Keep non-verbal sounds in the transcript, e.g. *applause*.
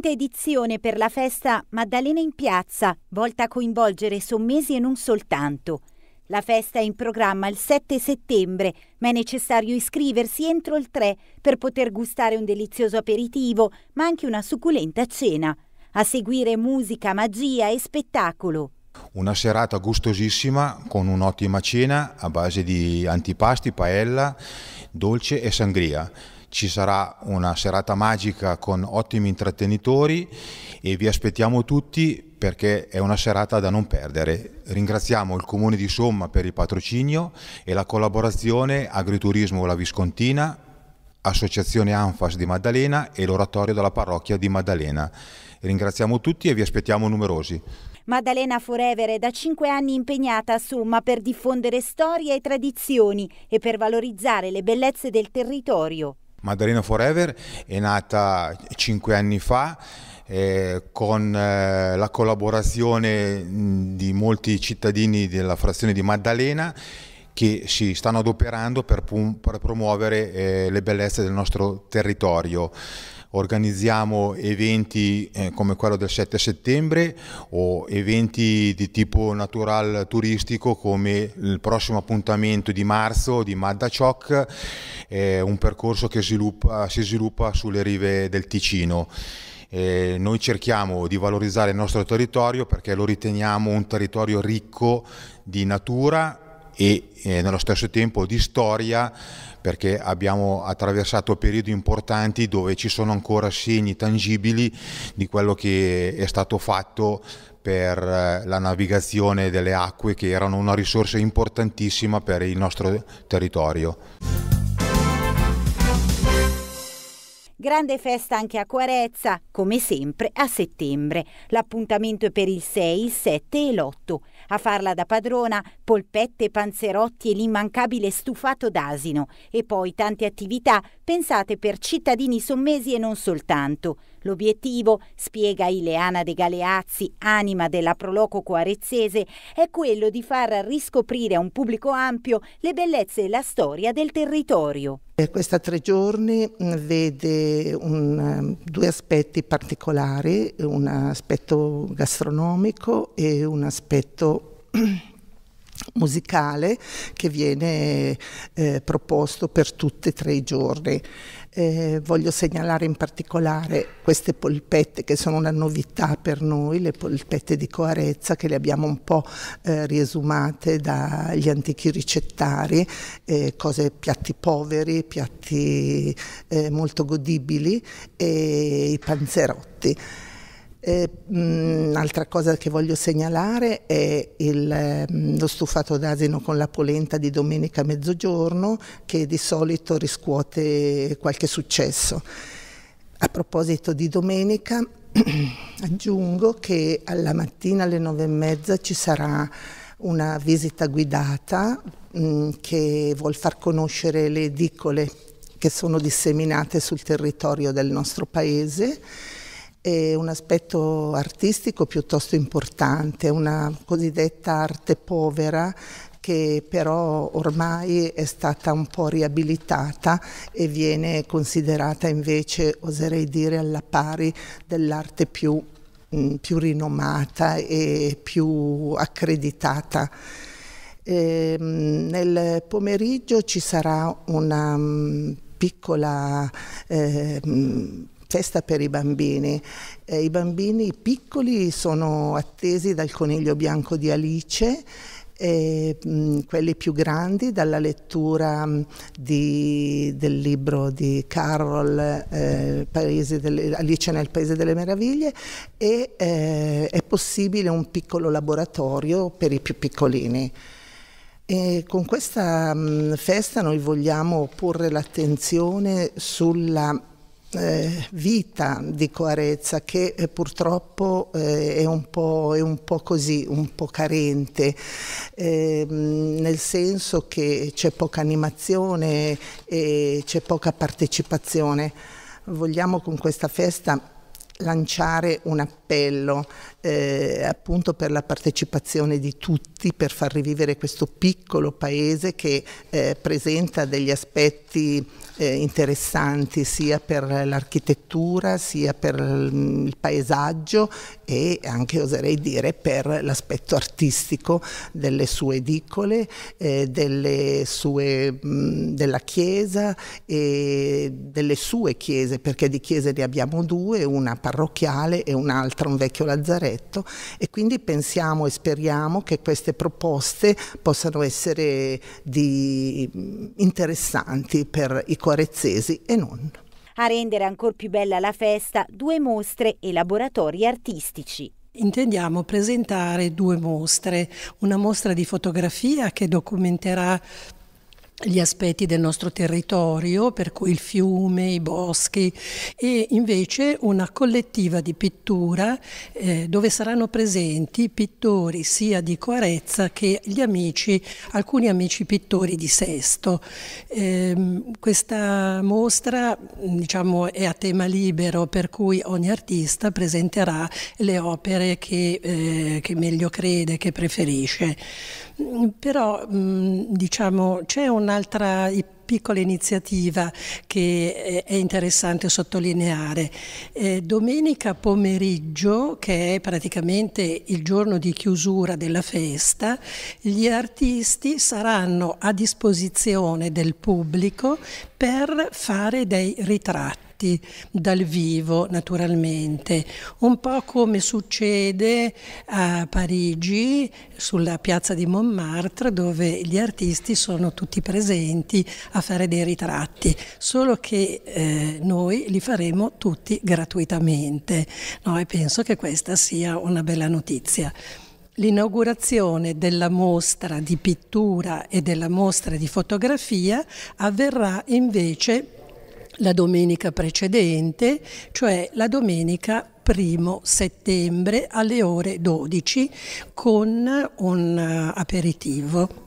quinta edizione per la festa Maddalena in piazza, volta a coinvolgere sommesi e non soltanto. La festa è in programma il 7 settembre, ma è necessario iscriversi entro il 3 per poter gustare un delizioso aperitivo, ma anche una succulenta cena. A seguire musica, magia e spettacolo. Una serata gustosissima con un'ottima cena a base di antipasti, paella, dolce e sangria ci sarà una serata magica con ottimi intrattenitori e vi aspettiamo tutti perché è una serata da non perdere. Ringraziamo il Comune di Somma per il patrocinio e la collaborazione Agriturismo La Viscontina, Associazione Anfas di Maddalena e l'Oratorio della Parrocchia di Maddalena. Ringraziamo tutti e vi aspettiamo numerosi. Maddalena Forever è da cinque anni impegnata a Somma per diffondere storie e tradizioni e per valorizzare le bellezze del territorio. Maddalena Forever è nata cinque anni fa eh, con eh, la collaborazione di molti cittadini della frazione di Maddalena che si stanno adoperando per, per promuovere eh, le bellezze del nostro territorio organizziamo eventi eh, come quello del 7 settembre o eventi di tipo natural turistico come il prossimo appuntamento di marzo di Madda Cioc, eh, un percorso che sviluppa, si sviluppa sulle rive del Ticino. Eh, noi cerchiamo di valorizzare il nostro territorio perché lo riteniamo un territorio ricco di natura, e eh, nello stesso tempo di storia perché abbiamo attraversato periodi importanti dove ci sono ancora segni tangibili di quello che è stato fatto per eh, la navigazione delle acque che erano una risorsa importantissima per il nostro territorio. Grande festa anche a Quarezza, come sempre a settembre. L'appuntamento è per il 6, il 7 e l'8. A farla da padrona, polpette, panzerotti e l'immancabile stufato d'asino e poi tante attività pensate per cittadini sommesi e non soltanto. L'obiettivo, spiega Ileana De Galeazzi, anima della Proloco Quarezzese, è quello di far riscoprire a un pubblico ampio le bellezze e la storia del territorio. Questa tre giorni mm, vede un, eh, due aspetti particolari, un aspetto gastronomico e un aspetto *clears throat* musicale che viene eh, proposto per tutti e tre i giorni. Eh, voglio segnalare in particolare queste polpette che sono una novità per noi, le polpette di coarezza che le abbiamo un po' eh, riesumate dagli antichi ricettari, eh, cose, piatti poveri, piatti eh, molto godibili e i panzerotti. Eh, un'altra mm, cosa che voglio segnalare è il, eh, lo stufato d'asino con la polenta di domenica a mezzogiorno che di solito riscuote qualche successo. A proposito di domenica, *clears throat* aggiungo che alla mattina alle nove e mezza ci sarà una visita guidata mh, mm, che vuol far conoscere le edicole che sono disseminate sul territorio del nostro paese è un aspetto artistico piuttosto importante, una cosiddetta arte povera che però ormai è stata un po' riabilitata e viene considerata invece, oserei dire, alla pari dell'arte più, mm, più rinomata e più accreditata. E ehm, nel pomeriggio ci sarà una mm, piccola eh, festa per i bambini. Eh, I bambini piccoli sono attesi dal coniglio bianco di Alice e, mh, mm, quelli più grandi dalla lettura mm, di, del libro di Carol eh, delle, Alice nel Paese delle Meraviglie e eh, è possibile un piccolo laboratorio per i più piccolini. E con questa mm, festa noi vogliamo porre l'attenzione sulla eh, vita di coarezza che eh, purtroppo eh, è, un è, un po', così, un po' carente, ehm, nel senso che c'è poca animazione e c'è poca partecipazione. Vogliamo con questa festa lanciare un appello eh, appunto per la partecipazione di tutti, per far rivivere questo piccolo paese che eh, presenta degli aspetti eh, interessanti sia per l'architettura, sia per il paesaggio e anche oserei dire per l'aspetto artistico delle sue edicole, eh, delle sue, mh, mm, della chiesa e delle sue chiese, perché di chiese ne abbiamo due, una parrocchiale e un'altra, un vecchio lazzaretto rispetto e quindi pensiamo e speriamo che queste proposte possano essere di, interessanti per i corezzesi e non. A rendere ancora più bella la festa, due mostre e laboratori artistici. Intendiamo presentare due mostre, una mostra di fotografia che documenterà gli aspetti del nostro territorio, per cui il fiume, i boschi, e invece una collettiva di pittura eh, dove saranno presenti pittori sia di Coarezza che amici, alcuni amici pittori di Sesto. Eh, questa mostra diciamo, è a tema libero, per cui ogni artista presenterà le opere che, eh, che meglio crede, che preferisce. Però mm, diciamo, c'è un'altra piccola iniziativa che eh, è interessante sottolineare. Eh, domenica pomeriggio, che è praticamente il giorno di chiusura della festa, gli artisti saranno a disposizione del pubblico per fare dei ritratti concerti dal vivo naturalmente, un po' come succede a Parigi sulla piazza di Montmartre dove gli artisti sono tutti presenti a fare dei ritratti, solo che eh, noi li faremo tutti gratuitamente no? e penso che questa sia una bella notizia. L'inaugurazione della mostra di pittura e della mostra di fotografia avverrà invece la domenica precedente, cioè la domenica primo settembre alle ore 12 con un eh, aperitivo.